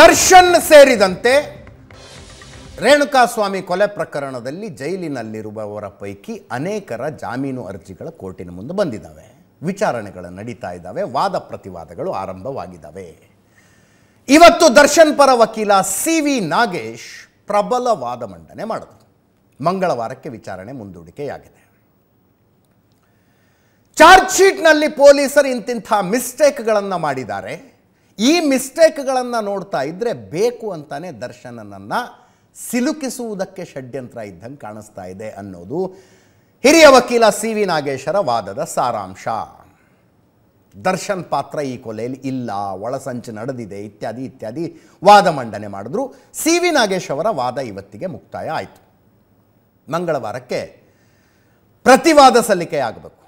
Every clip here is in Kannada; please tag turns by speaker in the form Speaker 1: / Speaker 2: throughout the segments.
Speaker 1: ದರ್ಶನ್ ಸೇರಿದಂತೆ ರೇಣುಕಾಸ್ವಾಮಿ ಕೊಲೆ ಪ್ರಕರಣದಲ್ಲಿ ಜೈಲಿನಲ್ಲಿರುವವರ ಪೈಕಿ ಅನೇಕರ ಜಾಮೀನು ಅರ್ಜಿಗಳ ಕೋರ್ಟಿನ ಮುಂದೆ ಬಂದಿದ್ದಾವೆ ವಿಚಾರಣೆಗಳು ನಡೀತಾ ಇದ್ದಾವೆ ವಾದ ಪ್ರತಿವಾದಗಳು ಆರಂಭವಾಗಿದ್ದಾವೆ ಇವತ್ತು ದರ್ಶನ್ ಪರ ವಕೀಲ ಸಿ ವಿ ನಾಗೇಶ್ ಪ್ರಬಲ ವಾದ ಮಂಡನೆ ಮಾಡಿದರು ಮಂಗಳವಾರಕ್ಕೆ ವಿಚಾರಣೆ ಮುಂದೂಡಿಕೆಯಾಗಿದೆ ಚಾರ್ಜ್ ಶೀಟ್ನಲ್ಲಿ ಪೊಲೀಸರು ಇಂತಿಂಥ ಮಿಸ್ಟೇಕ್ಗಳನ್ನು ಮಾಡಿದ್ದಾರೆ ಈ ಮಿಸ್ಟೇಕ್ಗಳನ್ನು ನೋಡ್ತಾ ಇದ್ದರೆ ಬೇಕು ಅಂತಾನೆ ದರ್ಶನನನ್ನು ಸಿಲುಕಿಸುವುದಕ್ಕೆ ಷಡ್ಯಂತ್ರ ಇದ್ದಂಗೆ ಕಾಣಿಸ್ತಾ ಇದೆ ಅನ್ನೋದು ಹಿರಿಯ ವಕೀಲ ಸಿ ವಿ ನಾಗೇಶರ ವಾದದ ಸಾರಾಂಶ ದರ್ಶನ್ ಪಾತ್ರ ಈ ಕೊಲೆಯಲ್ಲಿ ಇಲ್ಲ ಒಳಸಂಚು ನಡೆದಿದೆ ಇತ್ಯಾದಿ ಇತ್ಯಾದಿ ವಾದ ಮಂಡನೆ ಮಾಡಿದ್ರು ಸಿ ವಿ ನಾಗೇಶ್ ಅವರ ವಾದ ಇವತ್ತಿಗೆ ಮುಕ್ತಾಯ ಆಯಿತು ಮಂಗಳವಾರಕ್ಕೆ ಪ್ರತಿವಾದ ಸಲ್ಲಿಕೆಯಾಗಬೇಕು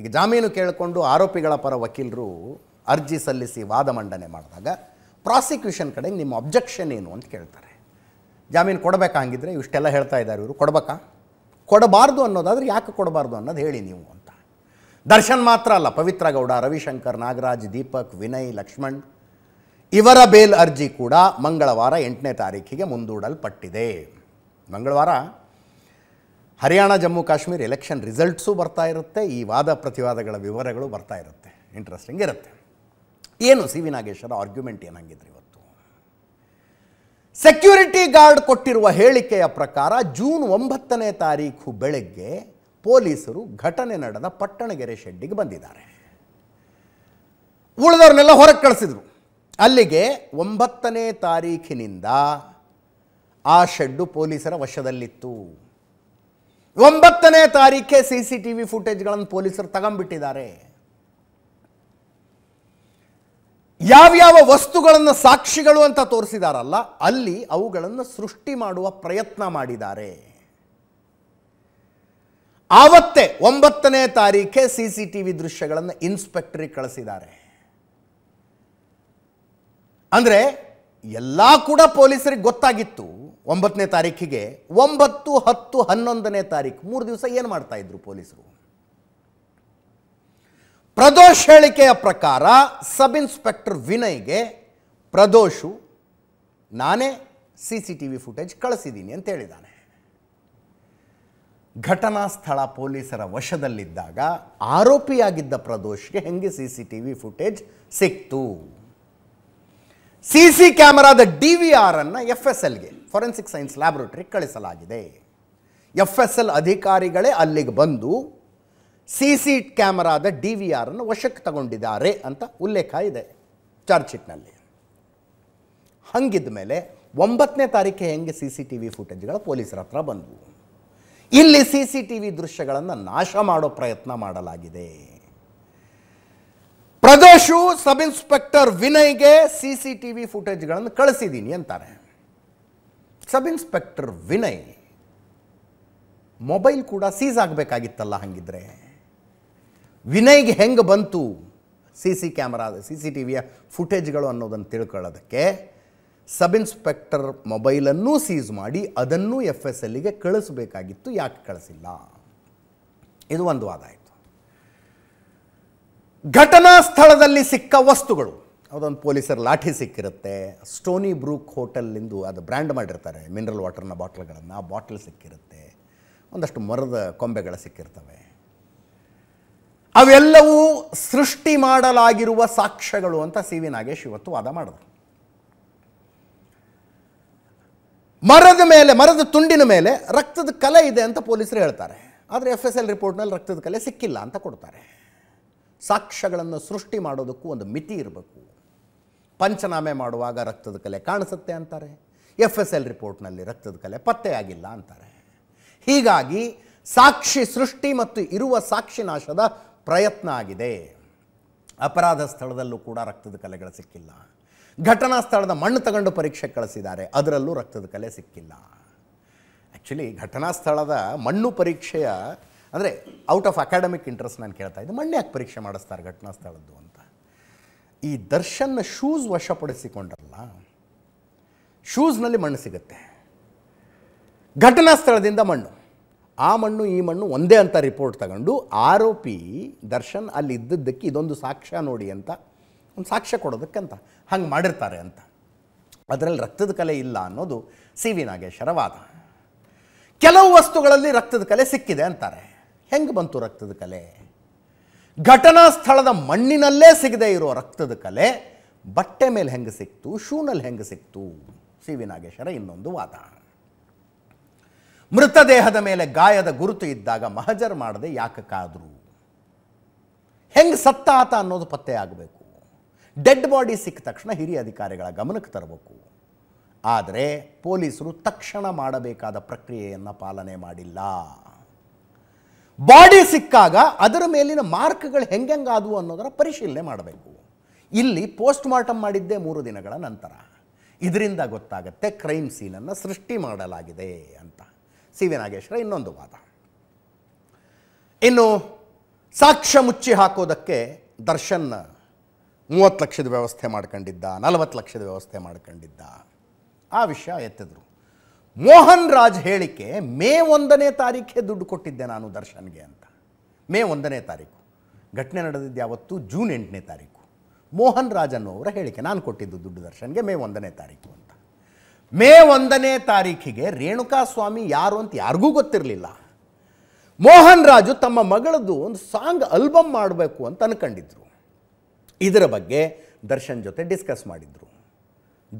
Speaker 1: ಈಗ ಜಾಮೀನು ಕೇಳಿಕೊಂಡು ಆರೋಪಿಗಳ ಪರ ವಕೀಲರು ಅರ್ಜಿ ಸಲ್ಲಿಸಿ ವಾದ ಮಂಡನೆ ಮಾಡಿದಾಗ ಪ್ರಾಸಿಕ್ಯೂಷನ್ ಕಡೆ ನಿಮ್ಮ ಅಬ್ಜೆಕ್ಷನ್ ಏನು ಅಂತ ಕೇಳ್ತಾರೆ ಜಾಮೀನು ಕೊಡಬೇಕಾಗಿದ್ದರೆ ಇಷ್ಟೆಲ್ಲ ಹೇಳ್ತಾ ಇದ್ದಾರೆ ಇವರು ಕೊಡಬೇಕಾ ಕೊಡಬಾರ್ದು ಅನ್ನೋದಾದರೆ ಯಾಕೆ ಕೊಡಬಾರ್ದು ಅನ್ನೋದು ಹೇಳಿ ನೀವು ಅಂತ ದರ್ಶನ್ ಮಾತ್ರ ಅಲ್ಲ ಪವಿತ್ರ ಗೌಡ ರವಿಶಂಕರ್ ನಾಗರಾಜ್ ದೀಪಕ್ ವಿನಯ್ ಲಕ್ಷ್ಮಣ್ ಇವರ ಬೇಲ್ ಅರ್ಜಿ ಕೂಡ ಮಂಗಳವಾರ ಎಂಟನೇ ತಾರೀಖಿಗೆ ಮುಂದೂಡಲ್ಪಟ್ಟಿದೆ ಮಂಗಳವಾರ ಹರಿಯಾಣ ಜಮ್ಮು ಕಾಶ್ಮೀರ್ ಎಲೆಕ್ಷನ್ ರಿಸಲ್ಟ್ಸು ಬರ್ತಾ ಇರುತ್ತೆ ಈ ವಾದ ಪ್ರತಿವಾದಗಳ ವಿವರಗಳು ಬರ್ತಾ ಇರುತ್ತೆ ಇಂಟ್ರೆಸ್ಟಿಂಗ್ ಇರುತ್ತೆ ಏನು ಸಿ ವಿ ನಾಗೇಶ್ವರ ಆರ್ಗ್ಯುಮೆಂಟ್ ಏನು ಇವತ್ತು ಸೆಕ್ಯೂರಿಟಿ ಗಾರ್ಡ್ ಕೊಟ್ಟಿರುವ ಹೇಳಿಕೆಯ ಪ್ರಕಾರ ಜೂನ್ ಒಂಬತ್ತನೇ ತಾರೀಕು ಬೆಳಗ್ಗೆ ಪೊಲೀಸರು ಘಟನೆ ನಡೆದ ಪಟ್ಟಣಗೆರೆ ಶೆಡ್ಡಿಗೆ ಬಂದಿದ್ದಾರೆ ಉಳಿದವ್ರನ್ನೆಲ್ಲ ಹೊರಗೆ ಕಳಿಸಿದ್ರು ಅಲ್ಲಿಗೆ ಒಂಬತ್ತನೇ ತಾರೀಖಿನಿಂದ ಆ ಶೆಡ್ಡು ಪೊಲೀಸರ ವಶದಲ್ಲಿತ್ತು ಒಂಬತ್ತನೇ ತಾರೀಖೆ ಸಿ ಸಿ ಟಿ ವಿ ಫುಟೇಜ್ಗಳನ್ನು ಪೊಲೀಸರು ತಗೊಂಬಿಟ್ಟಿದ್ದಾರೆ ಯಾವ್ಯಾವ ವಸ್ತುಗಳನ್ನು ಸಾಕ್ಷಿಗಳು ಅಂತ ತೋರಿಸಿದಾರಲ್ಲ ಅಲ್ಲಿ ಅವುಗಳನ್ನು ಸೃಷ್ಟಿ ಮಾಡುವ ಪ್ರಯತ್ನ ಮಾಡಿದ್ದಾರೆ ಆವತ್ತೇ ಒಂಬತ್ತನೇ ತಾರೀಖೆ ಸಿ ಸಿ ಟಿ ವಿ ದೃಶ್ಯಗಳನ್ನು ಇನ್ಸ್ಪೆಕ್ಟರಿಗೆ ಕಳಿಸಿದ್ದಾರೆ ಅಂದರೆ ಎಲ್ಲ ಕೂಡ ಪೊಲೀಸರಿಗೆ ಗೊತ್ತಾಗಿತ್ತು ಒಂಬತ್ತನೇ ತಾರೀಖಿಗೆ ಒಂಬತ್ತು ಹತ್ತು ಹನ್ನೊಂದನೇ ತಾರೀಕು ಮೂರು ದಿವಸ ಏನು ಮಾಡ್ತಾ ಇದ್ರು ಪೊಲೀಸರು ಪ್ರದೋಷ್ ಹೇಳಿಕೆಯ ಪ್ರಕಾರ ಸಬ್ ಇನ್ಸ್ಪೆಕ್ಟರ್ ವಿನಯ್ಗೆ ಪ್ರದೋಷು ನಾನೇ C C T V footage ಕಳಿಸಿದ್ದೀನಿ ಅಂತ ಹೇಳಿದ್ದಾನೆ ಘಟನಾ ಸ್ಥಳ ಪೊಲೀಸರ ವಶದಲ್ಲಿದ್ದಾಗ ಆರೋಪಿಯಾಗಿದ್ದ ಪ್ರದೋಷ್ಗೆ ಹೆಂಗೆ C C T V footage ಸಿಕ್ತು ಸಿ ಸಿ ಕ್ಯಾಮರಾದ ಡಿ ವಿ ಆರನ್ನು ಎಫ್ ಎಸ್ ಎಲ್ಗೆ ಫೊರೆನ್ಸಿಕ್ ಸೈನ್ಸ್ ಲ್ಯಾಬೋರೇಟರಿ ಕಳಿಸಲಾಗಿದೆ ಎಫ್ ಎಸ್ ಎಲ್ ಅಧಿಕಾರಿಗಳೇ ಅಲ್ಲಿಗೆ ಬಂದು ಸಿ ಕ್ಯಾಮರಾದ ಡಿ ವಿ ಆರನ್ನು ವಶಕ್ಕೆ ತಗೊಂಡಿದ್ದಾರೆ ಅಂತ ಉಲ್ಲೇಖ ಇದೆ ಚಾರ್ಜ್ ಶೀಟ್ನಲ್ಲಿ ಹಂಗಿದ್ದ ಮೇಲೆ ಒಂಬತ್ತನೇ ತಾರೀಕೆ ಹೆಂಗೆ ಸಿ ಸಿ ಟಿ ವಿ ಫುಟೇಜ್ಗಳು ಪೊಲೀಸರ ಹತ್ರ ಬಂದವು ಇಲ್ಲಿ ಸಿ ಸಿ ಟಿ ವಿ ದೃಶ್ಯಗಳನ್ನು ನಾಶ ಮಾಡೋ ಪ್ರಯತ್ನ ಮಾಡಲಾಗಿದೆ ಪ್ರದೇಶು ಸಬ್ ಇನ್ಸ್ಪೆಕ್ಟರ್ ವಿನಯ್ಗೆ ಸಿ ಸಿ ಟಿ ವಿ ಫುಟೇಜ್ಗಳನ್ನು ಕಳಿಸಿದ್ದೀನಿ ಅಂತಾರೆ ಸಬ್ ಇನ್ಸ್ಪೆಕ್ಟರ್ ವಿನಯ್ ಮೊಬೈಲ್ ಕೂಡ ಸೀಸ್ ಆಗಬೇಕಾಗಿತ್ತಲ್ಲ ಹಂಗಿದ್ರೆ ವಿನಯ್ಗೆ ಹೆಂಗೆ ಬಂತು C C camera C C T ವಿಯ ಫುಟೇಜ್ಗಳು ಅನ್ನೋದನ್ನು ತಿಳ್ಕೊಳ್ಳೋದಕ್ಕೆ ಸಬ್ ಇನ್ಸ್ಪೆಕ್ಟರ್ ಮೊಬೈಲನ್ನೂ ಸೀಸ್ ಮಾಡಿ ಅದನ್ನು ಎಫ್ ಎಸ್ ಎಲ್ಲಿಗೆ ಕಳಿಸಬೇಕಾಗಿತ್ತು ಯಾಕೆ ಕಳಿಸಿಲ್ಲ ಇದು ಒಂದು ವಾದ ಆಯಿತು ಘಟನಾ ಸ್ಥಳದಲ್ಲಿ ಸಿಕ್ಕ ವಸ್ತುಗಳು ಅದೊಂದು ಪೊಲೀಸರ್ ಲಾಠಿ ಸಿಕ್ಕಿರುತ್ತೆ ಸ್ಟೋನಿ ಬ್ರೂಕ್ ಎಂದು ಅದು ಬ್ರ್ಯಾಂಡ್ ಮಾಡಿರ್ತಾರೆ ಮಿನರಲ್ ವಾಟರ್ನ ಬಾಟ್ಲ್ಗಳನ್ನು ಆ ಬಾಟ್ಲ್ ಸಿಕ್ಕಿರುತ್ತೆ ಒಂದಷ್ಟು ಮರದ ಕೊಂಬೆಗಳು ಸಿಕ್ಕಿರ್ತವೆ ಅವೆಲ್ಲವೂ ಸೃಷ್ಟಿ ಮಾಡಲಾಗಿರುವ ಸಾಕ್ಷ್ಯಗಳು ಅಂತ ಸಿ ವಿ ನಾಗೇಶ್ ಇವತ್ತು ವಾದ ಮಾಡಿದ್ರು ಮರದ ಮೇಲೆ ಮರದ ತುಂಡಿನ ಮೇಲೆ ರಕ್ತದ ಕಲೆ ಇದೆ ಅಂತ ಪೊಲೀಸರು ಹೇಳ್ತಾರೆ ಆದರೆ ಎಫ್ ಎಸ್ ಎಲ್ ರಿಪೋರ್ಟ್ನಲ್ಲಿ ರಕ್ತದ ಕಲೆ ಸಿಕ್ಕಿಲ್ಲ ಅಂತ ಕೊಡ್ತಾರೆ ಸಾಕ್ಷ್ಯಗಳನ್ನು ಸೃಷ್ಟಿ ಮಾಡೋದಕ್ಕೂ ಒಂದು ಮಿತಿ ಇರಬೇಕು ಪಂಚನಾಮೆ ಮಾಡುವಾಗ ರಕ್ತದ ಕಲೆ ಕಾಣಿಸುತ್ತೆ ಅಂತಾರೆ ಎಫ್ ಎಸ್ ಎಲ್ ರಿಪೋರ್ಟ್ನಲ್ಲಿ ರಕ್ತದ ಕಲೆ ಪತ್ತೆಯಾಗಿಲ್ಲ ಅಂತಾರೆ ಹೀಗಾಗಿ ಸಾಕ್ಷಿ ಸೃಷ್ಟಿ ಮತ್ತು ಇರುವ ಸಾಕ್ಷಿ ನಾಶದ ಪ್ರಯತ್ನ ಆಗಿದೆ ಅಪರಾಧ ಸ್ಥಳದಲ್ಲೂ ಕೂಡ ರಕ್ತದ ಕಲೆಗಳು ಸಿಕ್ಕಿಲ್ಲ ಘಟನಾ ಸ್ಥಳದ ಮಣ್ಣು ತಗೊಂಡು ಪರೀಕ್ಷೆ ಕಳಿಸಿದ್ದಾರೆ ಅದರಲ್ಲೂ ರಕ್ತದ ಕಲೆ ಸಿಕ್ಕಿಲ್ಲ ಆ್ಯಕ್ಚುಲಿ ಘಟನಾ ಸ್ಥಳದ ಮಣ್ಣು ಪರೀಕ್ಷೆಯ ಅಂದರೆ ಔಟ್ ಆಫ್ ಅಕಾಡೆಮಿಕ್ ಇಂಟ್ರೆಸ್ಟ್ ನಾನು ಕೇಳ್ತಾ ಇದ್ದೆ ಮಣ್ಣು ಯಾಕೆ ಪರೀಕ್ಷೆ ಮಾಡಿಸ್ತಾರೆ ಘಟನಾ ಸ್ಥಳದ್ದು ಅಂತ ಈ ದರ್ಶನ್ ಶೂಸ್ ವಶಪಡಿಸಿಕೊಂಡ್ರಲ್ಲ ಶೂಸ್ನಲ್ಲಿ ಮಣ್ಣು ಸಿಗುತ್ತೆ ಘಟನಾ ಸ್ಥಳದಿಂದ ಮಣ್ಣು ಆ ಮಣ್ಣು ಈ ಮಣ್ಣು ಒಂದೇ ಅಂತ ರಿಪೋರ್ಟ್ ತಗೊಂಡು ಆರೋಪಿ ದರ್ಶನ್ ಅಲ್ಲಿ ಇದ್ದದ್ದಕ್ಕೆ ಇದೊಂದು ಸಾಕ್ಷ್ಯ ನೋಡಿ ಅಂತ ಒಂದು ಸಾಕ್ಷ್ಯ ಕೊಡೋದಕ್ಕಂತ ಹಂಗೆ ಮಾಡಿರ್ತಾರೆ ಅಂತ ಅದರಲ್ಲಿ ರಕ್ತದ ಕಲೆ ಇಲ್ಲ ಅನ್ನೋದು ಸಿ ವಿ ನಾಗೇಶ್ವರ ವಾದ ಕೆಲವು ವಸ್ತುಗಳಲ್ಲಿ ರಕ್ತದ ಕಲೆ ಸಿಕ್ಕಿದೆ ಅಂತಾರೆ ಹೆಂಗೆ ಬಂತು ರಕ್ತದ ಕಲೆ ಘಟನಾ ಸ್ಥಳದ ಮಣ್ಣಿನಲ್ಲೇ ಸಿಗದೆ ಇರೋ ರಕ್ತದ ಕಲೆ ಬಟ್ಟೆ ಮೇಲೆ ಹೆಂಗೆ ಸಿಕ್ತು ಶೂನಲ್ಲಿ ಹೆಂಗೆ ಸಿಕ್ತು ಸಿ ವಿ ನಾಗೇಶ್ವರ ಇನ್ನೊಂದು ವಾದ ಮೃತದೇಹದ ಮೇಲೆ ಗಾಯದ ಗುರುತು ಇದ್ದಾಗ ಮಹಜರ್ ಮಾಡದೆ ಯಾಕಕ್ಕಾದರೂ ಹೆಂಗೆ ಸತ್ತಾತ ಅನ್ನೋದು ಪತ್ತೆ ಆಗಬೇಕು ಡೆಡ್ ಬಾಡಿ ಸಿಕ್ಕ ತಕ್ಷಣ ಹಿರಿಯ ಅಧಿಕಾರಿಗಳ ಗಮನಕ್ಕೆ ತರಬೇಕು ಆದರೆ ಪೊಲೀಸರು ತಕ್ಷಣ ಮಾಡಬೇಕಾದ ಪ್ರಕ್ರಿಯೆಯನ್ನು ಪಾಲನೆ ಮಾಡಿಲ್ಲ ಬಾಡಿ ಸಿಕ್ಕಾಗ ಅದರ ಮೇಲಿನ ಮಾರ್ಕ್ಗಳು ಹೆಂಗೆಂಗಾದವು ಅನ್ನೋದರ ಪರಿಶೀಲನೆ ಮಾಡಬೇಕು ಇಲ್ಲಿ ಪೋಸ್ಟ್ ಮಾರ್ಟಮ್ ಮಾಡಿದ್ದೆ ಮೂರು ದಿನಗಳ ನಂತರ ಇದರಿಂದ ಗೊತ್ತಾಗುತ್ತೆ ಕ್ರೈಮ್ ಸೀನನ್ನು ಸೃಷ್ಟಿ ಮಾಡಲಾಗಿದೆ ಅಂತ ಸಿ ವಿ ನಾಗೇಶ್ವರ ಇನ್ನೊಂದು ವಾದ ಇನ್ನು ಸಾಕ್ಷ್ಯ ಮುಚ್ಚಿ ಹಾಕೋದಕ್ಕೆ ದರ್ಶನ್ ಮೂವತ್ತು ಲಕ್ಷದ ವ್ಯವಸ್ಥೆ ಮಾಡ್ಕೊಂಡಿದ್ದ ನಲವತ್ತು ಲಕ್ಷದ ವ್ಯವಸ್ಥೆ ಮಾಡ್ಕೊಂಡಿದ್ದ ಆ ವಿಷಯ ಎತ್ತಿದ್ರು ಮೋಹನ್ ರಾಜ್ ಹೇಳಿಕೆ ಮೇ ಒಂದನೇ ತಾರೀಖೆ ದುಡ್ಡು ಕೊಟ್ಟಿದ್ದೆ ನಾನು ದರ್ಶನ್ಗೆ ಅಂತ ಮೇ ಒಂದನೇ ತಾರೀಕು ಘಟನೆ ನಡೆದಿದ್ದು ಯಾವತ್ತು ಜೂನ್ ಎಂಟನೇ ತಾರೀಕು ಮೋಹನ್ ರಾಜ್ ಅನ್ನೋವರ ಹೇಳಿಕೆ ನಾನು ಕೊಟ್ಟಿದ್ದು ದುಡ್ಡು ದರ್ಶನ್ಗೆ ಮೇ ಒಂದನೇ ತಾರೀಕು ಮೇ ಒಂದನೇ ತಾರೀಖಿಗೆ ಸ್ವಾಮಿ ಯಾರು ಅಂತ ಯಾರಿಗೂ ಗೊತ್ತಿರಲಿಲ್ಲ ಮೋಹನ್ ರಾಜು ತಮ್ಮ ಮಗಳದ್ದು ಒಂದು ಸಾಂಗ್ ಆಲ್ಬಮ್ ಮಾಡಬೇಕು ಅಂತ ಅನ್ಕೊಂಡಿದ್ರು ಇದರ ಬಗ್ಗೆ ದರ್ಶನ್ ಜೊತೆ ಡಿಸ್ಕಸ್ ಮಾಡಿದರು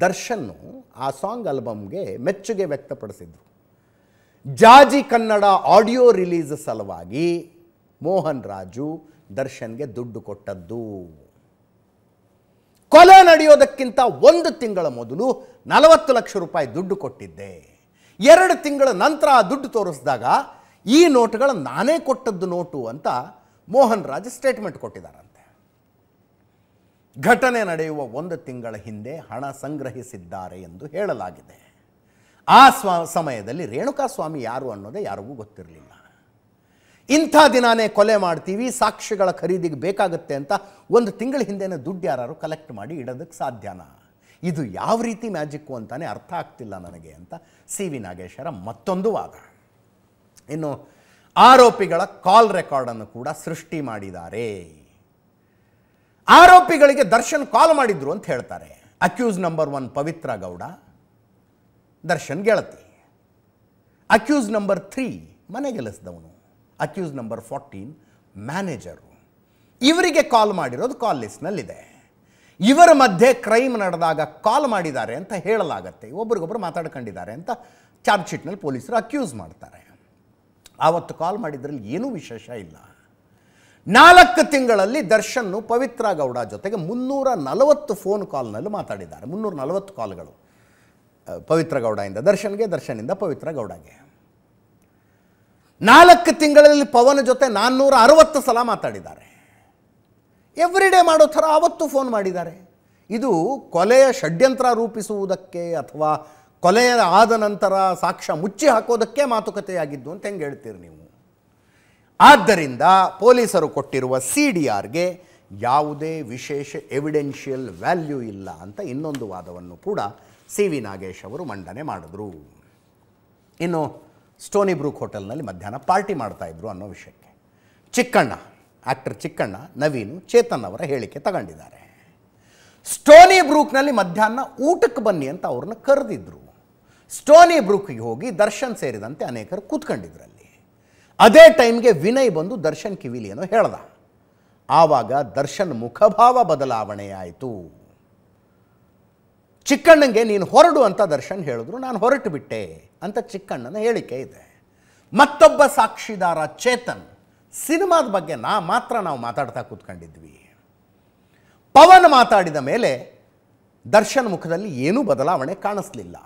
Speaker 1: ದರ್ಶನ್ನು ಆ ಸಾಂಗ್ ಆಲ್ಬಮ್ಗೆ ಮೆಚ್ಚುಗೆ ವ್ಯಕ್ತಪಡಿಸಿದರು ಜಾಜಿ ಕನ್ನಡ ಆಡಿಯೋ ರಿಲೀಸ್ ಸಲುವಾಗಿ ಮೋಹನ್ ರಾಜು ದರ್ಶನ್ಗೆ ದುಡ್ಡು ಕೊಟ್ಟದ್ದು ಕೊಲೆ ನಡೆಯೋದಕ್ಕಿಂತ ಒಂದು ತಿಂಗಳ ಮೊದಲು ನಲವತ್ತು ಲಕ್ಷ ರೂಪಾಯಿ ದುಡ್ಡು ಕೊಟ್ಟಿದ್ದೆ ಎರಡು ತಿಂಗಳ ನಂತರ ಆ ದುಡ್ಡು ತೋರಿಸಿದಾಗ ಈ ನೋಟುಗಳು ನಾನೇ ಕೊಟ್ಟದ್ದು ನೋಟು ಅಂತ ಮೋಹನ್ ರಾಜ್ ಸ್ಟೇಟ್ಮೆಂಟ್ ಕೊಟ್ಟಿದ್ದಾರಂತೆ ಘಟನೆ ನಡೆಯುವ ಒಂದು ತಿಂಗಳ ಹಿಂದೆ ಹಣ ಸಂಗ್ರಹಿಸಿದ್ದಾರೆ ಎಂದು ಹೇಳಲಾಗಿದೆ ಆ ಸ್ವ ಸಮಯದಲ್ಲಿ ರೇಣುಕಾಸ್ವಾಮಿ ಯಾರು ಅನ್ನೋದೇ ಯಾರಿಗೂ ಗೊತ್ತಿರಲಿಲ್ಲ ಇಂಥ ದಿನಾನೇ ಕೊಲೆ ಮಾಡ್ತೀವಿ ಸಾಕ್ಷಿಗಳ ಖರೀದಿಗೆ ಬೇಕಾಗುತ್ತೆ ಅಂತ ಒಂದು ತಿಂಗಳ ಹಿಂದೆಯೇ ದುಡ್ಡು ಯಾರು ಕಲೆಕ್ಟ್ ಮಾಡಿ ಇಡೋದಕ್ಕೆ ಸಾಧ್ಯನಾ ಇದು ಯಾವ ರೀತಿ ಮ್ಯಾಜಿಕ್ಕು ಅಂತಾನೆ ಅರ್ಥ ಆಗ್ತಿಲ್ಲ ನನಗೆ ಅಂತ ಸಿ ವಿ ನಾಗೇಶ್ವರ ಮತ್ತೊಂದು ವಾದ ಇನ್ನು ಆರೋಪಿಗಳ ಕಾಲ್ ರೆಕಾರ್ಡನ್ನು ಕೂಡ ಸೃಷ್ಟಿ ಮಾಡಿದ್ದಾರೆ ಆರೋಪಿಗಳಿಗೆ ದರ್ಶನ್ ಕಾಲ್ ಮಾಡಿದ್ರು ಅಂತ ಹೇಳ್ತಾರೆ accused number one Pavithra Gowda Darshan ಗೆಳತಿ ಅಕ್ಯೂಸ್ ನಂಬರ್ ತ್ರೀ ಮನೆಗೆಲ್ಲಿಸಿದವನು ಅಕ್ಯೂಸ್ ನಂಬರ್ ಫೋರ್ಟೀನ್ ಮ್ಯಾನೇಜರು ಇವರಿಗೆ ಕಾಲ್ ಮಾಡಿರೋದು ಕಾಲ್ ಲಿಸ್ಟ್ನಲ್ಲಿದೆ ಇವರ ಮಧ್ಯೆ ಕ್ರೈಮ್ ನಡೆದಾಗ ಕಾಲ್ ಮಾಡಿದ್ದಾರೆ ಅಂತ ಹೇಳಲಾಗತ್ತೆ ಒಬ್ರಿಗೊಬ್ರು ಮಾತಾಡ್ಕೊಂಡಿದ್ದಾರೆ ಅಂತ ಚಾರ್ಜ್ ಶೀಟ್ನಲ್ಲಿ ಪೊಲೀಸರು ಅಕ್ಯೂಸ್ ಮಾಡ್ತಾರೆ ಆವತ್ತು ಕಾಲ್ ಮಾಡಿದ್ರಲ್ಲಿ ಏನೂ ವಿಶೇಷ ಇಲ್ಲ ನಾಲ್ಕು ತಿಂಗಳಲ್ಲಿ ದರ್ಶನ್ನು ಪವಿತ್ರ ಗೌಡ ಜೊತೆಗೆ ಮುನ್ನೂರ ನಲವತ್ತು ಫೋನ್ ಕಾಲ್ನಲ್ಲಿ ಮಾತಾಡಿದ್ದಾರೆ ಮುನ್ನೂರ ನಲವತ್ತು ಕಾಲ್ಗಳು ಪವಿತ್ರ ಗೌಡ ದರ್ಶನ್ಗೆ ದರ್ಶನಿಂದ ಪವಿತ್ರ ಗೌಡಗೆ ನಾಲ್ಕು ತಿಂಗಳಲ್ಲಿ ಪವನ್ ಜೊತೆ ನಾನ್ನೂರ ಅರವತ್ತು ಸಲ ಮಾತಾಡಿದ್ದಾರೆ ಎವ್ರಿ ಡೇ ಮಾಡೋ ಥರ ಆವತ್ತು ಫೋನ್ ಮಾಡಿದ್ದಾರೆ ಇದು ಕೊಲೆಯ ಷಡ್ಯಂತ್ರ ರೂಪಿಸುವುದಕ್ಕೆ ಅಥವಾ ಕೊಲೆಯ ಆದ ನಂತರ ಸಾಕ್ಷ್ಯ ಮುಚ್ಚಿ ಹಾಕೋದಕ್ಕೆ ಮಾತುಕತೆಯಾಗಿದ್ದು ಅಂತ ಹೆಂಗೆ ಹೇಳ್ತೀರಿ ನೀವು ಆದ್ದರಿಂದ ಪೊಲೀಸರು ಕೊಟ್ಟಿರುವ ಸಿ ಡಿ ಆರ್ಗೆ ಯಾವುದೇ ವಿಶೇಷ ಎವಿಡೆನ್ಷಿಯಲ್ ವ್ಯಾಲ್ಯೂ ಇಲ್ಲ ಅಂತ ಇನ್ನೊಂದು ವಾದವನ್ನು ಕೂಡ ಸಿ ವಿ ನಾಗೇಶ್ ಅವರು ಮಂಡನೆ ಮಾಡಿದ್ರು ಇನ್ನು ಸ್ಟೋನಿ ಬ್ರೂಕ್ ಹೋಟೆಲ್ನಲ್ಲಿ ಮಧ್ಯಾಹ್ನ ಪಾರ್ಟಿ ಮಾಡ್ತಾಯಿದ್ರು ಅನ್ನೋ ವಿಷಯಕ್ಕೆ ಚಿಕ್ಕಣ್ಣ ಆ್ಯಕ್ಟರ್ ಚಿಕ್ಕಣ್ಣ ನವೀನು ಚೇತನ್ ಅವರ ಹೇಳಿಕೆ ತಗೊಂಡಿದ್ದಾರೆ ಸ್ಟೋನಿ ಬ್ರೂಕ್ನಲ್ಲಿ ಮಧ್ಯಾಹ್ನ ಊಟಕ್ಕೆ ಬನ್ನಿ ಅಂತ ಅವ್ರನ್ನ ಕರೆದಿದ್ರು ಸ್ಟೋನಿ ಬ್ರೂಕ್ಗೆ ಹೋಗಿ ದರ್ಶನ್ ಸೇರಿದಂತೆ ಅನೇಕರು ಅಲ್ಲಿ ಅದೇ ಟೈಮ್ಗೆ ವಿನಯ್ ಬಂದು ದರ್ಶನ್ ಕಿವಿಲಿಯನ್ನು ಹೇಳ್ದ ಆವಾಗ ದರ್ಶನ್ ಮುಖಭಾವ ಬದಲಾವಣೆಯಾಯಿತು ಚಿಕ್ಕಣ್ಣಂಗೆ ನೀನು ಹೊರಡು ಅಂತ ದರ್ಶನ್ ಹೇಳಿದ್ರು ನಾನು ಹೊರಟು ಬಿಟ್ಟೆ ಅಂತ ಚಿಕ್ಕಣ್ಣನ ಹೇಳಿಕೆ ಇದೆ ಮತ್ತೊಬ್ಬ ಸಾಕ್ಷಿದಾರ ಚೇತನ್ ಸಿನಿಮಾದ ಬಗ್ಗೆ ನಾ ಮಾತ್ರ ನಾವು ಮಾತಾಡ್ತಾ ಕೂತ್ಕೊಂಡಿದ್ವಿ ಪವನ್ ಮಾತಾಡಿದ ಮೇಲೆ ದರ್ಶನ್ ಮುಖದಲ್ಲಿ ಏನೂ ಬದಲಾವಣೆ ಕಾಣಿಸ್ಲಿಲ್ಲ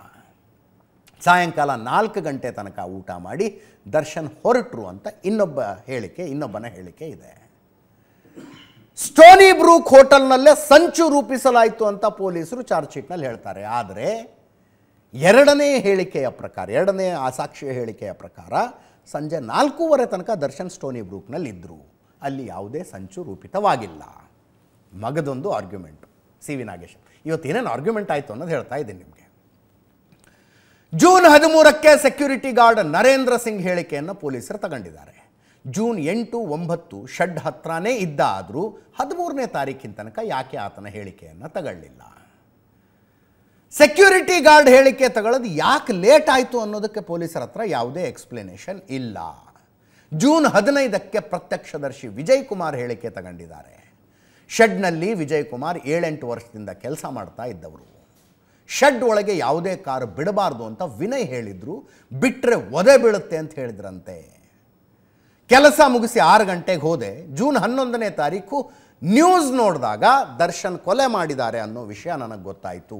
Speaker 1: ಸಾಯಂಕಾಲ ನಾಲ್ಕು ಗಂಟೆ ತನಕ ಊಟ ಮಾಡಿ ದರ್ಶನ್ ಹೊರಟರು ಅಂತ ಇನ್ನೊಬ್ಬ ಹೇಳಿಕೆ ಇನ್ನೊಬ್ಬನ ಹೇಳಿಕೆ ಇದೆ ಸ್ಟೋನಿ ಬ್ರೂಕ್ ಹೋಟೆಲ್ನಲ್ಲೇ ಸಂಚು ರೂಪಿಸಲಾಯಿತು ಅಂತ ಪೊಲೀಸರು ಚಾರ್ಜ್ ಶೀಟ್ನಲ್ಲಿ ಹೇಳ್ತಾರೆ ಆದರೆ ಎರಡನೇ ಹೇಳಿಕೆಯ ಪ್ರಕಾರ ಎರಡನೇ ಆ ಸಾಕ್ಷಿಯ ಹೇಳಿಕೆಯ ಪ್ರಕಾರ ಸಂಜೆ ನಾಲ್ಕೂವರೆ ತನಕ ದರ್ಶನ್ ಸ್ಟೋನಿ ಇದ್ದರು ಅಲ್ಲಿ ಯಾವುದೇ ಸಂಚು ರೂಪಿತವಾಗಿಲ್ಲ ಮಗದೊಂದು ಆರ್ಗ್ಯುಮೆಂಟ್ ಸಿ ವಿ ನಾಗೇಶ್ ಏನೇನು ಆರ್ಗ್ಯುಮೆಂಟ್ ಆಯಿತು ಅನ್ನೋದು ಹೇಳ್ತಾ ಇದ್ದೀನಿ ನಿಮಗೆ ಜೂನ್ ಹದಿಮೂರಕ್ಕೆ ಸೆಕ್ಯೂರಿಟಿ ಗಾರ್ಡ್ ನರೇಂದ್ರ ಸಿಂಗ್ ಹೇಳಿಕೆಯನ್ನು ಪೊಲೀಸರು ತಗೊಂಡಿದ್ದಾರೆ ಜೂನ್ ಎಂಟು ಒಂಬತ್ತು ಷಡ್ ಹತ್ರನೇ ಇದ್ದ ಆದರೂ ಹದಿಮೂರನೇ ತಾರೀಕಿನ ತನಕ ಯಾಕೆ ಆತನ ಹೇಳಿಕೆಯನ್ನು ತಗೊಳ್ಳಿಲ್ಲ ಸೆಕ್ಯೂರಿಟಿ ಗಾರ್ಡ್ ಹೇಳಿಕೆ ತಗೊಳ್ಳೋದು ಯಾಕೆ ಲೇಟ್ ಆಯಿತು ಅನ್ನೋದಕ್ಕೆ ಪೊಲೀಸರ ಹತ್ರ ಯಾವುದೇ ಎಕ್ಸ್ಪ್ಲನೇಷನ್ ಇಲ್ಲ ಜೂನ್ ಹದಿನೈದಕ್ಕೆ ಪ್ರತ್ಯಕ್ಷದರ್ಶಿ ವಿಜಯ್ ಕುಮಾರ್ ಹೇಳಿಕೆ ತಗೊಂಡಿದ್ದಾರೆ ಶೆಡ್ನಲ್ಲಿ ವಿಜಯ್ ಕುಮಾರ್ ಏಳೆಂಟು ವರ್ಷದಿಂದ ಕೆಲಸ ಮಾಡ್ತಾ ಇದ್ದವರು ಶೆಡ್ ಒಳಗೆ ಯಾವುದೇ ಕಾರು ಬಿಡಬಾರ್ದು ಅಂತ ವಿನಯ್ ಹೇಳಿದ್ರು ಬಿಟ್ಟರೆ ಒದೆ ಬೀಳುತ್ತೆ ಅಂತ ಹೇಳಿದ್ರಂತೆ ಕೆಲಸ ಮುಗಿಸಿ ಆರು ಗಂಟೆಗೆ ಹೋದೆ ಜೂನ್ ಹನ್ನೊಂದನೇ ತಾರೀಕು ನ್ಯೂಸ್ ನೋಡಿದಾಗ ದರ್ಶನ್ ಕೊಲೆ ಮಾಡಿದ್ದಾರೆ ಅನ್ನೋ ವಿಷಯ ನನಗೆ ಗೊತ್ತಾಯಿತು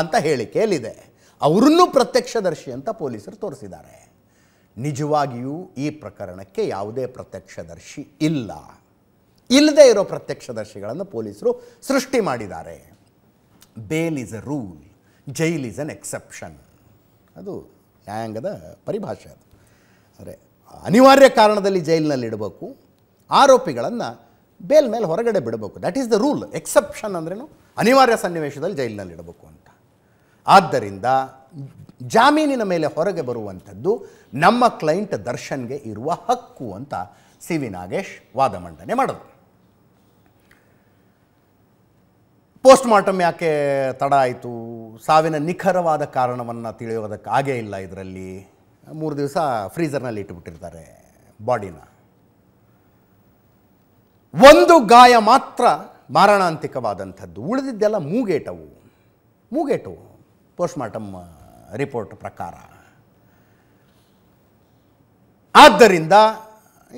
Speaker 1: ಅಂತ ಹೇಳಿಕೆಯಲ್ಲಿದೆ ಅವರನ್ನು ಪ್ರತ್ಯಕ್ಷದರ್ಶಿ ಅಂತ ಪೊಲೀಸರು ತೋರಿಸಿದ್ದಾರೆ ನಿಜವಾಗಿಯೂ ಈ ಪ್ರಕರಣಕ್ಕೆ ಯಾವುದೇ ಪ್ರತ್ಯಕ್ಷದರ್ಶಿ ಇಲ್ಲ ಇಲ್ಲದೆ ಇರೋ ಪ್ರತ್ಯಕ್ಷದರ್ಶಿಗಳನ್ನು ಪೊಲೀಸರು ಸೃಷ್ಟಿ ಮಾಡಿದ್ದಾರೆ bail is a rule jail is an exception ಅದು ನ್ಯಾಯಾಂಗದ ಪರಿಭಾಷೆ ಅದು ಅರೆ ಅನಿವಾರ್ಯ ಕಾರಣದಲ್ಲಿ ಜೈಲಿನಲ್ಲಿ ಇಡಬೇಕು ಆರೋಪಿಗಳನ್ನು ಬೇಲ್ ಮೇಲೆ ಹೊರಗಡೆ ಬಿಡಬೇಕು that is the rule exception ಅಂದ್ರೇನು ಅನಿವಾರ್ಯ ಸನ್ನಿವೇಶದಲ್ಲಿ ಜೈಲಿನಲ್ಲಿ ಇಡಬೇಕು ಅಂತ ಆದ್ದರಿಂದ ಜಾಮೀನಿನ ಮೇಲೆ ಹೊರಗೆ ಬರುವಂಥದ್ದು ನಮ್ಮ ಕ್ಲೈಂಟ್ ದರ್ಶನ್ಗೆ ಇರುವ ಹಕ್ಕು ಅಂತ ಸಿ ವಿ ನಾಗೇಶ್ ವಾದ ಮಂಡನೆ ಮಾಡಿದ್ರು ಪೋಸ್ಟ್ ಮಾರ್ಟಮ್ ಯಾಕೆ ತಡ ಆಯಿತು ಸಾವಿನ ನಿಖರವಾದ ಕಾರಣವನ್ನು ಆಗೇ ಇಲ್ಲ ಇದರಲ್ಲಿ ಮೂರು ದಿವಸ ಫ್ರೀಸರ್ನಲ್ಲಿ ಇಟ್ಟುಬಿಟ್ಟಿರ್ತಾರೆ ಬಾಡಿನ ಒಂದು ಗಾಯ ಮಾತ್ರ ಮಾರಣಾಂತಿಕವಾದಂಥದ್ದು ಉಳಿದಿದ್ದೆಲ್ಲ ಮೂಗೇಟವು ಮೂಗೇಟು ಪೋಸ್ಟ್ಮಾರ್ಟಮ್ ರಿಪೋರ್ಟ್ ಪ್ರಕಾರ ಆದ್ದರಿಂದ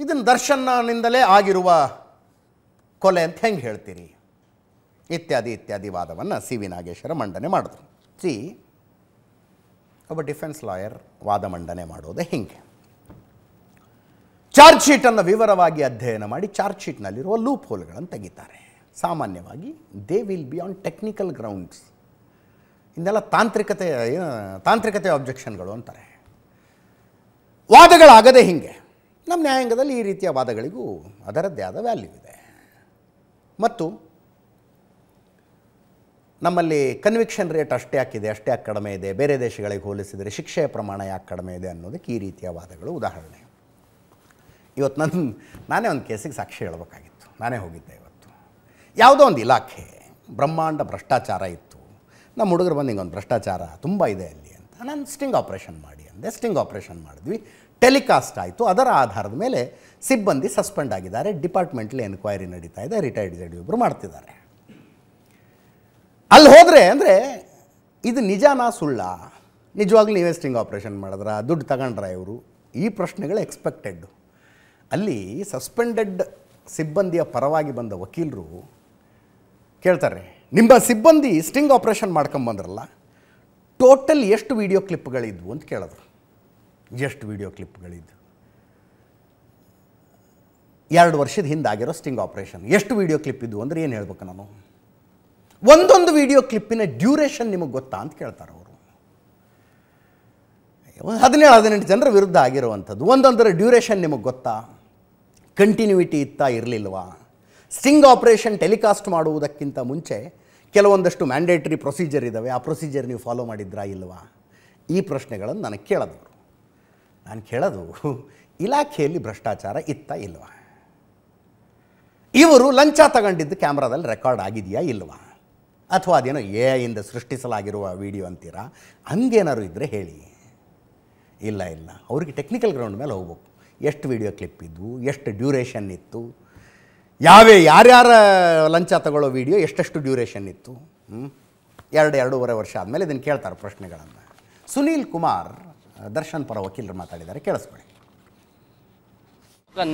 Speaker 1: ಇದನ್ನು ದರ್ಶನನಿಂದಲೇ ಆಗಿರುವ ಕೊಲೆ ಅಂತ ಹೆಂಗೆ ಹೇಳ್ತೀರಿ ಇತ್ಯಾದಿ ಇತ್ಯಾದಿ ವಾದವನ್ನು ಸಿ ವಿ ನಾಗೇಶ್ವರ ಮಂಡನೆ ಮಾಡಿದ್ರು ಸಿ ಒಬ್ಬ ಡಿಫೆನ್ಸ್ ಲಾಯರ್ ವಾದ ಮಂಡನೆ ಮಾಡೋದೇ ಹಿಂಗೆ ಚಾರ್ಜ್ ಶೀಟನ್ನು ವಿವರವಾಗಿ ಅಧ್ಯಯನ ಮಾಡಿ ಚಾರ್ಜ್ ಶೀಟ್ನಲ್ಲಿರುವ ಲೂಪ್ ಹೋಲ್ಗಳನ್ನು ತೆಗಿತಾರೆ ಸಾಮಾನ್ಯವಾಗಿ they will be on technical grounds ಇನ್ನೆಲ್ಲ ತಾಂತ್ರಿಕತೆ ತಾಂತ್ರಿಕತೆ ಅಬ್ಜೆಕ್ಷನ್ಗಳು ಅಂತಾರೆ ವಾದಗಳಾಗದೆ ಹೀಗೆ ನಮ್ಮ ನ್ಯಾಯಾಂಗದಲ್ಲಿ ಈ ರೀತಿಯ ವಾದಗಳಿಗೂ ಅದರದ್ದೇ ಆದ ವ್ಯಾಲ್ಯೂ ಇದೆ ಮತ್ತು ನಮ್ಮಲ್ಲಿ ಕನ್ವಿಕ್ಷನ್ ರೇಟ್ ಅಷ್ಟೇ ಯಾಕಿದೆ ಅಷ್ಟೇ ಯಾಕೆ ಕಡಿಮೆ ಇದೆ ಬೇರೆ ದೇಶಗಳಿಗೆ ಹೋಲಿಸಿದರೆ ಶಿಕ್ಷೆಯ ಪ್ರಮಾಣ ಯಾಕೆ ಕಡಿಮೆ ಇದೆ ಅನ್ನೋದಕ್ಕೆ ಈ ರೀತಿಯ ವಾದಗಳು ಉದಾಹರಣೆ ಇವತ್ತು ನನ್ನ ನಾನೇ ಒಂದು ಕೇಸಿಗೆ ಸಾಕ್ಷಿ ಹೇಳಬೇಕಾಗಿತ್ತು ನಾನೇ ಹೋಗಿದ್ದೆ ಇವತ್ತು ಯಾವುದೋ ಒಂದು ಇಲಾಖೆ ಬ್ರಹ್ಮಾಂಡ ಭ್ರಷ್ಟಾಚಾರ ಇತ್ತು ನಮ್ಮ ಹುಡುಗರು ಬಂದು ಹಿಂಗೊಂದು ಭ್ರಷ್ಟಾಚಾರ ತುಂಬ ಇದೆ ಅಲ್ಲಿ ಅಂತ ನಾನು ಸ್ಟಿಂಗ್ ಆಪ್ರೇಷನ್ ಮಾಡಿ ಅಂದೆ ಸ್ಟಿಂಗ್ ಆಪ್ರೇಷನ್ ಮಾಡಿದ್ವಿ ಟೆಲಿಕಾಸ್ಟ್ ಆಯಿತು ಅದರ ಆಧಾರದ ಮೇಲೆ ಸಿಬ್ಬಂದಿ ಸಸ್ಪೆಂಡ್ ಆಗಿದ್ದಾರೆ ಡಿಪಾರ್ಟ್ಮೆಂಟ್ಲಿ ಎನ್ಕ್ವೈರಿ ನಡೀತಾ ಇದೆ ರಿಟೈರ್ಡ್ ಜಡಿಯೊಬ್ಬರು ಮಾಡ್ತಿದ್ದಾರೆ ಅಲ್ಲಿ ಹೋದರೆ ಅಂದರೆ ಇದು ನಿಜಾನಾ ಸುಳ್ಳ ನಿಜವಾಗ್ಲೂ ನೀವೇ ಸ್ಟಿಂಗ್ ಆಪ್ರೇಷನ್ ಮಾಡಿದ್ರ ದುಡ್ಡು ತಗೊಂಡ್ರ ಇವರು ಈ ಪ್ರಶ್ನೆಗಳು ಎಕ್ಸ್ಪೆಕ್ಟೆಡ್ ಅಲ್ಲಿ ಸಸ್ಪೆಂಡೆಡ್ ಸಿಬ್ಬಂದಿಯ ಪರವಾಗಿ ಬಂದ ವಕೀಲರು ಕೇಳ್ತಾರೆ ನಿಮ್ಮ ಸಿಬ್ಬಂದಿ ಸ್ಟಿಂಗ್ ಆಪ್ರೇಷನ್ ಮಾಡ್ಕೊಂಬಂದ್ರಲ್ಲ ಟೋಟಲ್ ಎಷ್ಟು ವೀಡಿಯೋ ಕ್ಲಿಪ್ಗಳಿದ್ವು ಅಂತ ಕೇಳಿದ್ರು ಎಷ್ಟು ವೀಡಿಯೋ ಕ್ಲಿಪ್ಗಳಿದ್ವು ಎರಡು ವರ್ಷದ ಹಿಂದಾಗಿರೋ ಸ್ಟಿಂಗ್ ಆಪ್ರೇಷನ್ ಎಷ್ಟು ವೀಡಿಯೋ ಕ್ಲಿಪ್ ಇದ್ವು ಅಂದರೆ ಏನು ಹೇಳ್ಬೇಕು ನಾನು ಒಂದೊಂದು ವಿಡಿಯೋ ಕ್ಲಿಪ್ಪಿನ ಡ್ಯೂರೇಷನ್ ನಿಮಗೆ ಗೊತ್ತಾ ಅಂತ ಕೇಳ್ತಾರೆ ಅವರು ಹದಿನೇಳು ಹದಿನೆಂಟು ಜನರ ವಿರುದ್ಧ ಆಗಿರುವಂಥದ್ದು ಒಂದೊಂದರ ಡ್ಯೂರೇಷನ್ ನಿಮಗೆ ಗೊತ್ತಾ ಕಂಟಿನ್ಯೂಟಿ ಇತ್ತಾ ಇರಲಿಲ್ವಾ ಸ್ಟಿಂಗ್ ಆಪರೇಷನ್ ಟೆಲಿಕಾಸ್ಟ್ ಮಾಡುವುದಕ್ಕಿಂತ ಮುಂಚೆ ಕೆಲವೊಂದಷ್ಟು ಮ್ಯಾಂಡೇಟರಿ ಪ್ರೊಸೀಜರ್ ಇದ್ದಾವೆ ಆ ಪ್ರೊಸೀಜರ್ ನೀವು ಫಾಲೋ ಮಾಡಿದ್ರಾ ಇಲ್ವಾ ಈ ಪ್ರಶ್ನೆಗಳನ್ನು ನನಗೆ ಕೇಳೋದವರು ನಾನು ಕೇಳೋದು ಇಲಾಖೆಯಲ್ಲಿ ಭ್ರಷ್ಟಾಚಾರ ಇತ್ತಾ ಇಲ್ವಾ ಇವರು ಲಂಚ ತಗೊಂಡಿದ್ದು ಕ್ಯಾಮ್ರಾದಲ್ಲಿ ರೆಕಾರ್ಡ್ ಆಗಿದೆಯಾ ಇಲ್ವಾ ಅಥವಾ ಅದೇನೋ ಎ ಇಂದ ಸೃಷ್ಟಿಸಲಾಗಿರುವ ವಿಡಿಯೋ ಅಂತೀರಾ ಹಂಗೇನಾದ್ರು ಇದ್ದರೆ ಹೇಳಿ ಇಲ್ಲ ಇಲ್ಲ ಅವ್ರಿಗೆ ಟೆಕ್ನಿಕಲ್ ಗ್ರೌಂಡ್ ಮೇಲೆ ಹೋಗ್ಬೇಕು ಎಷ್ಟು ವಿಡಿಯೋ ಕ್ಲಿಪ್ ಇದ್ವು ಎಷ್ಟು ಡ್ಯೂರೇಷನ್ ಇತ್ತು ಯಾವೇ ಯಾರ್ಯಾರ ಲಂಚ ತಗೊಳ್ಳೋ ವಿಡಿಯೋ ಎಷ್ಟೆಷ್ಟು ಡ್ಯೂರೇಷನ್ ಇತ್ತು ಎರಡು ಎರಡೂವರೆ ವರ್ಷ ಆದಮೇಲೆ ಇದನ್ನು ಕೇಳ್ತಾರೆ ಪ್ರಶ್ನೆಗಳನ್ನು ಸುನೀಲ್ ಕುಮಾರ್ ದರ್ಶನ್ ಪರ ವಕೀಲರು ಮಾತಾಡಿದ್ದಾರೆ ಕೇಳಿಸ್ಕೊಳ್ಳಿ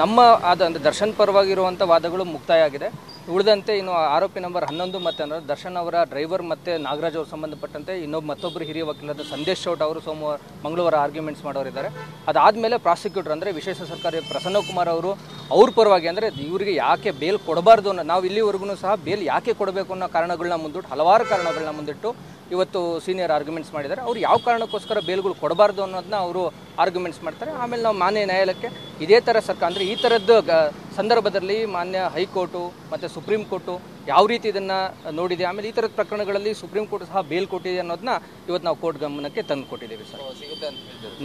Speaker 2: ನಮ್ಮ ಆದ ಅಂದರೆ ದರ್ಶನ್ ಪರವಾಗಿರುವಂಥ ವಾದಗಳು ಮುಕ್ತಾಯ ಆಗಿದೆ ಉಳಿದಂತೆ ಇನ್ನು ಆರೋಪಿ ನಂಬರ್ ಹನ್ನೊಂದು ಮತ್ತೆ ಅಂದರೆ ದರ್ಶನ್ ಅವರ ಡ್ರೈವರ್ ಮತ್ತು ನಾಗರಾಜ್ ಅವರು ಸಂಬಂಧಪಟ್ಟಂತೆ ಇನ್ನೊಬ್ಬ ಮತ್ತೊಬ್ಬರು ಹಿರಿಯ ವಕೀಲರ ಸಂದೇಶ್ ಚೌಟ್ ಅವರು ಸೋಮವಾರ ಮಂಗಳವಾರ ಆರ್ಗ್ಯುಮೆಂಟ್ಸ್ ಮಾಡೋರಿದ್ದಾರೆ ಅದಾದಮೇಲೆ ಪ್ರಾಸಿಕ್ಯೂಟರ್ ಅಂದರೆ ವಿಶೇಷ ಸರ್ಕಾರಿ ಪ್ರಸನ್ನ ಕುಮಾರ್ ಅವರು ಅವ್ರ ಪರವಾಗಿ ಅಂದರೆ ಇವರಿಗೆ ಯಾಕೆ ಬೇಲ್ ಕೊಡಬಾರ್ದು ಅನ್ನೋ ನಾವು ಇಲ್ಲಿವರೆಗೂ ಸಹ ಬೇಲ್ ಯಾಕೆ ಕೊಡಬೇಕು ಅನ್ನೋ ಕಾರಣಗಳನ್ನ ಮುಂದಿಟ್ಟು ಹಲವಾರು ಕಾರಣಗಳನ್ನ ಮುಂದಿಟ್ಟು ಇವತ್ತು ಸೀನಿಯರ್ ಆರ್ಗ್ಯುಮೆಂಟ್ಸ್ ಮಾಡಿದ್ದಾರೆ ಅವ್ರು ಯಾವ ಕಾರಣಕ್ಕೋಸ್ಕರ ಬೇಲ್ಗಳು ಕೊಡಬಾರ್ದು ಅನ್ನೋದನ್ನ ಅವರು ಆರ್ಗ್ಯುಮೆಂಟ್ಸ್ ಮಾಡ್ತಾರೆ ಆಮೇಲೆ ನಾವು ಮಾನ್ಯ ನ್ಯಾಯಾಲಯಕ್ಕೆ ಇದೇ ಥರ ಸರ್ಕಾರ ಅಂದರೆ ಈ ಥರದ್ದು ಸಂದರ್ಭದಲ್ಲಿ ಮಾನ್ಯ ಹೈಕೋರ್ಟು ಮತ್ತು ಸುಪ್ರೀಂ ಕೋರ್ಟು ಯಾವ ರೀತಿ ಇದನ್ನು ನೋಡಿದೆ ಆಮೇಲೆ ಈ ಥರದ ಪ್ರಕರಣಗಳಲ್ಲಿ ಸುಪ್ರೀಂ ಕೋರ್ಟ್ ಸಹ ಬೇಲ್ ಕೊಟ್ಟಿದೆ ಅನ್ನೋದನ್ನ ಇವತ್ತು ನಾವು ಕೋರ್ಟ್ ಗಮನಕ್ಕೆ ತಂದು ಕೊಟ್ಟಿದ್ದೀವಿ ಸರ್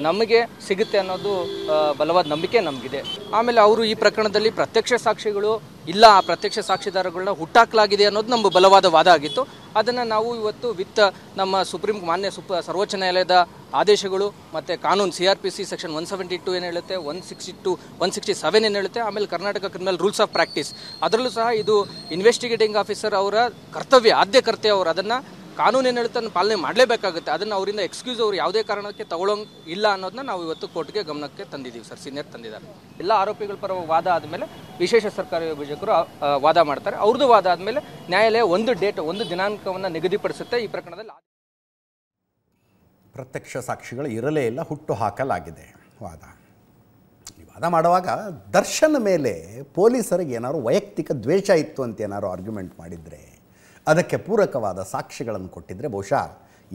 Speaker 2: ನಮಗೆ ಸಿಗುತ್ತೆ ಅನ್ನೋದು ಬಲವಾದ ನಂಬಿಕೆ ನಮಗಿದೆ ಆಮೇಲೆ ಅವರು ಈ ಪ್ರಕರಣದಲ್ಲಿ ಪ್ರತ್ಯಕ್ಷ ಸಾಕ್ಷಿಗಳು ಇಲ್ಲ ಆ ಪ್ರತ್ಯಕ್ಷ ಸಾಕ್ಷಿದಾರಗಳನ್ನ ಹುಟ್ಟಾಕಲಾಗಿದೆ ಅನ್ನೋದು ನಮ್ಮ ಬಲವಾದ ವಾದ ಆಗಿತ್ತು ಅದನ್ನು ನಾವು ಇವತ್ತು ವಿತ್ ನಮ್ಮ ಸುಪ್ರೀಂ ಮಾನ್ಯ ಸುಪ್ ಸರ್ವೋಚ್ಚ ನ್ಯಾಯಾಲಯದ ಆದೇಶಗಳು ಮತ್ತು ಕಾನೂನು C R P C section one seventy two ಏನು ಹೇಳುತ್ತೆ one sixty two one sixty seven ಏನು ಹೇಳುತ್ತೆ ಆಮೇಲೆ Karnataka criminal rules of practice ಅದರಲ್ಲೂ ಸಹ ಇದು ಇನ್ವೆಸ್ಟಿಗೇಟಿಂಗ್ ಆಫೀಸರ್ ಅವರ ಕರ್ತವ್ಯ ಆದ್ಯ ಕರ್ತವ್ಯ ಅವರು ಅದನ್ನು ಕಾನೂನು ಏನು ಹೇಳುತ್ತೆ ಅದನ್ನು ಪಾಲನೆ ಮಾಡಲೇಬೇಕಾಗುತ್ತೆ ಅದನ್ನು ಅವರಿಂದ ಎಕ್ಸ್ಕ್ಯೂಸ್ ಅವರು ಯಾವುದೇ ಕಾರಣಕ್ಕೆ ತಗೊಳ್ಳೋಂಗೆ ಇಲ್ಲ ಅನ್ನೋದನ್ನ ನಾವು ಇವತ್ತು ಕೋರ್ಟ್ಗೆ ಗಮನಕ್ಕೆ ತಂದಿದ್ದೀವಿ ಸರ್ ಸೀನಿಯರ್ ತಂದಿದ್ದಾರೆ ಎಲ್ಲ ಆರೋಪಿಗಳ ಪರ ವಾದ ಆದಮೇಲೆ ವಿಶೇಷ ಸರ್ಕಾರಿ ಅಭಿಯೋಜಕರು ವಾದ ಮಾಡ್ತಾರೆ ಅವ್ರದ್ದು ವಾದ ಆದಮೇಲೆ ನ್ಯಾಯಾಲಯ ಒಂದು ಡೇಟ್ ಒಂದು ದಿನಾಂಕವನ್ನು ನಿಗದಿಪಡಿಸುತ್ತೆ ಈ ಪ್ರಕರಣದಲ್ಲಿ
Speaker 1: ಪ್ರತ್ಯಕ್ಷ ಸಾಕ್ಷಿಗಳು ಇರಲೇ ಇಲ್ಲ ಹುಟ್ಟು ಹಾಕಲಾಗಿದೆ ವಾದ ವಾದ ಮಾಡುವಾಗ ದರ್ಶನ ಮೇಲೆ ಪೊಲೀಸರಿಗೆ ಏನಾದ್ರು ವೈಯಕ್ತಿಕ ದ್ವೇಷ ಇತ್ತು ಅಂತ ಏನಾದ್ರು ಆರ್ಗ್ಯುಮೆಂಟ್ ಮಾಡಿದರೆ ಅದಕ್ಕೆ ಪೂರಕವಾದ ಸಾಕ್ಷಿಗಳನ್ನು ಕೊಟ್ಟಿದ್ದರೆ ಬಹುಶಃ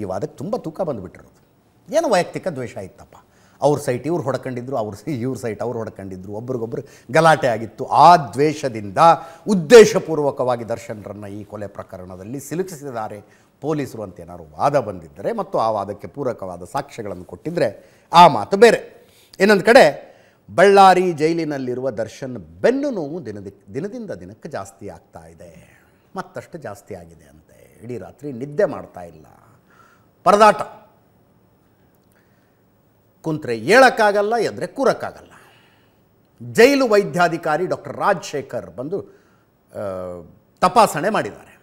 Speaker 1: ಈ ವಾದಕ್ಕೆ ತುಂಬ ತೂಕ ಬಂದುಬಿಟ್ಟಿರೋದು ಏನು ವೈಯಕ್ತಿಕ ದ್ವೇಷ ಇತ್ತಪ್ಪ ಅವ್ರ ಸೈಟ್ ಇವ್ರು ಹೊಡ್ಕೊಂಡಿದ್ರು ಅವ್ರ ಇವ್ರ ಸೈಟ್ ಅವ್ರು ಹೊಡ್ಕೊಂಡಿದ್ರು ಒಬ್ರಿಗೊಬ್ರು ಗಲಾಟೆ ಆಗಿತ್ತು ಆ ದ್ವೇಷದಿಂದ ಉದ್ದೇಶಪೂರ್ವಕವಾಗಿ ದರ್ಶನರನ್ನು ಈ ಕೊಲೆ ಪ್ರಕರಣದಲ್ಲಿ ಸಿಲುಕಿಸಿದ್ದಾರೆ ಪೊಲೀಸರು ಅಂತ ಏನಾದ್ರು ವಾದ ಬಂದಿದ್ದರೆ ಮತ್ತು ಆ ವಾದಕ್ಕೆ ಪೂರಕವಾದ ಸಾಕ್ಷ್ಯಗಳನ್ನು ಕೊಟ್ಟಿದ್ದರೆ ಆ ಮಾತು ಬೇರೆ ಇನ್ನೊಂದು ಕಡೆ ಬಳ್ಳಾರಿ ಜೈಲಿನಲ್ಲಿರುವ ದರ್ಶನ್ ಬೆನ್ನು ನೋವು ದಿನದಿ ದಿನದಿಂದ ದಿನಕ್ಕೆ ಜಾಸ್ತಿ ಆಗ್ತಾ ಇದೆ ಮತ್ತಷ್ಟು ಜಾಸ್ತಿ ಆಗಿದೆ ಅಂತೆ ಇಡೀ ರಾತ್ರಿ ನಿದ್ದೆ ಮಾಡ್ತಾ ಇಲ್ಲ ಪರದಾಟ ಕುಂತ್ರೆ ಏಳಕ್ಕಾಗಲ್ಲ ಎದ್ರೆ ಕೂರಕ್ಕಾಗಲ್ಲ ಜೈಲು ವೈದ್ಯಾಧಿಕಾರಿ ಡಾಕ್ಟರ್ ರಾಜಶೇಖರ್ ಬಂದು ತಪಾಸಣೆ ಮಾಡಿದ್ದಾರೆ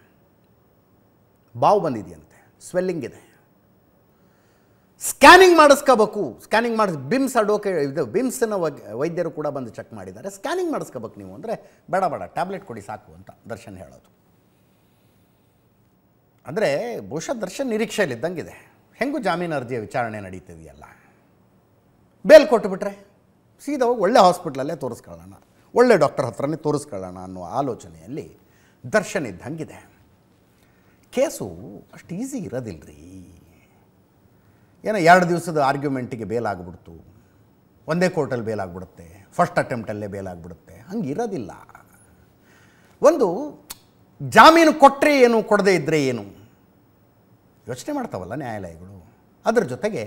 Speaker 1: ಬಾವು ಬಂದಿದೆಯಂತೆ ಸ್ವೆಲ್ಲಿಂಗ್ ಇದೆ ಸ್ಕ್ಯಾನಿಂಗ್ ಮಾಡಿಸ್ಕೋಬೇಕು ಸ್ಕ್ಯಾನಿಂಗ್ ಮಾಡಿಸ್ ಬಿಮ್ಸ್ ಅಡೋಕೆ ಇದು ಬಿಮ್ಸನ್ನ ವೈದ್ಯರು ಕೂಡ ಬಂದು ಚೆಕ್ ಮಾಡಿದ್ದಾರೆ ಸ್ಕ್ಯಾನಿಂಗ್ ಮಾಡಿಸ್ಕೋಬೇಕು ನೀವು ಅಂದರೆ ಬೇಡ ಬೇಡ ಟ್ಯಾಬ್ಲೆಟ್ ಕೊಡಿ ಸಾಕು ಅಂತ ದರ್ಶನ್ ಹೇಳೋದು ಅಂದರೆ ಬಹುಶಃ ದರ್ಶನ್ ನಿರೀಕ್ಷೆಯಲ್ಲಿ ಇದ್ದಂಗಿದೆ ಹೆಂಗೂ ಜಾಮೀನು ಅರ್ಜಿಯ ವಿಚಾರಣೆ ನಡೀತಿದೆಯಲ್ಲ ಬೇಲ್ ಕೊಟ್ಟುಬಿಟ್ರೆ ಸೀದಾ ಹೋಗಿ ಒಳ್ಳೆ ಹಾಸ್ಪಿಟ್ಲಲ್ಲೇ ತೋರಿಸ್ಕೊಳ್ಳೋಣ ಒಳ್ಳೆ ಡಾಕ್ಟರ್ ಹತ್ರನೇ ತೋರಿಸ್ಕೊಳ್ಳೋಣ ಅನ್ನೋ ಆಲೋಚನೆಯಲ್ಲಿ ದರ್ಶನ್ ಇದ್ದಂಗಿದೆ ಕೇಸು ಅಷ್ಟು ಈಸಿ ಇರೋದಿಲ್ಲ ರೀ ಏನೋ ಎರಡು ದಿವಸದ ಆರ್ಗ್ಯುಮೆಂಟಿಗೆ ಬೇಲ್ ಆಗಿಬಿಡ್ತು ಒಂದೇ ಕೋರ್ಟಲ್ಲಿ ಬೇಲ್ ಆಗಿಬಿಡುತ್ತೆ ಫಸ್ಟ್ ಅಟೆಂಪ್ಟಲ್ಲೇ ಬೇಲ್ ಆಗಿಬಿಡುತ್ತೆ ಹಂಗೆ ಇರೋದಿಲ್ಲ ಒಂದು ಜಾಮೀನು ಕೊಟ್ಟರೆ ಏನು ಕೊಡದೇ ಇದ್ದರೆ ಏನು ಯೋಚನೆ ಮಾಡ್ತಾವಲ್ಲ ನ್ಯಾಯಾಲಯಗಳು ಅದರ ಜೊತೆಗೆ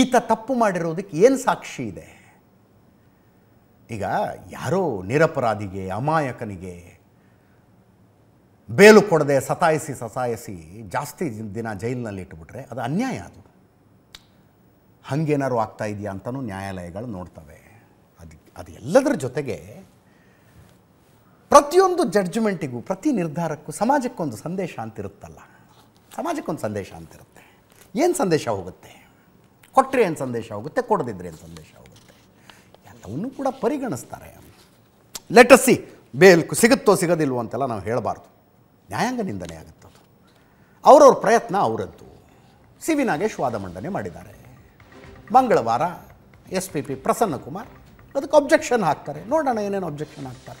Speaker 1: ಈತ ತಪ್ಪು ಮಾಡಿರೋದಕ್ಕೆ ಏನು ಸಾಕ್ಷಿ ಇದೆ ಈಗ ಯಾರೋ ನಿರಪರಾಧಿಗೆ ಅಮಾಯಕನಿಗೆ ಬೇಲು ಕೊಡದೆ ಸತಾಯಿಸಿ ಸತಾಯಿಸಿ ಜಾಸ್ತಿ ದಿನ ಜೈಲಿನಲ್ಲಿ ಇಟ್ಬಿಟ್ರೆ ಅದು ಅನ್ಯಾಯ ಅದು ಹಂಗೇನಾದ್ರು ಆಗ್ತಾ ಇದೆಯಾ ಅಂತಲೂ ನ್ಯಾಯಾಲಯಗಳು ನೋಡ್ತವೆ ಅದು ಅದು ಎಲ್ಲದರ ಜೊತೆಗೆ ಪ್ರತಿಯೊಂದು ಜಡ್ಜ್ಮೆಂಟಿಗೂ ಪ್ರತಿ ನಿರ್ಧಾರಕ್ಕೂ ಸಮಾಜಕ್ಕೊಂದು ಸಂದೇಶ ಅಂತಿರುತ್ತಲ್ಲ ಸಮಾಜಕ್ಕೊಂದು ಸಂದೇಶ ಅಂತಿರುತ್ತೆ ಏನು ಸಂದೇಶ ಹೋಗುತ್ತೆ ಕೊಟ್ಟರೆ ಏನು ಸಂದೇಶ ಹೋಗುತ್ತೆ ಕೊಡದಿದ್ರೆ ಏನು ಸಂದೇಶ ಹೋಗುತ್ತೆ ಎಲ್ಲವನ್ನೂ ಕೂಡ ಪರಿಗಣಿಸ್ತಾರೆ ಲೆಟಸ್ಸಿ ಬೇಲ್ ಸಿಗುತ್ತೋ ಸಿಗೋದಿಲ್ವೋ ಅಂತೆಲ್ಲ ನಾವು ಹೇಳಬಾರ್ದು ನ್ಯಾಯಾಂಗ ನಿಂದನೆ ಆಗುತ್ತೆ ಅದು ಅವರವ್ರ ಪ್ರಯತ್ನ ಅವರದ್ದು ಸಿ ವಿ ನಾಗೇಶ್ ವಾದ ಮಂಡನೆ ಮಾಡಿದ್ದಾರೆ ಮಂಗಳವಾರ ಎಸ್ ಪಿ ಪಿ ಪ್ರಸನ್ನ ಅದಕ್ಕೆ ಅಬ್ಜೆಕ್ಷನ್ ಹಾಕ್ತಾರೆ ನೋಡೋಣ ಏನೇನು ಅಬ್ಜೆಕ್ಷನ್ ಹಾಕ್ತಾರೆ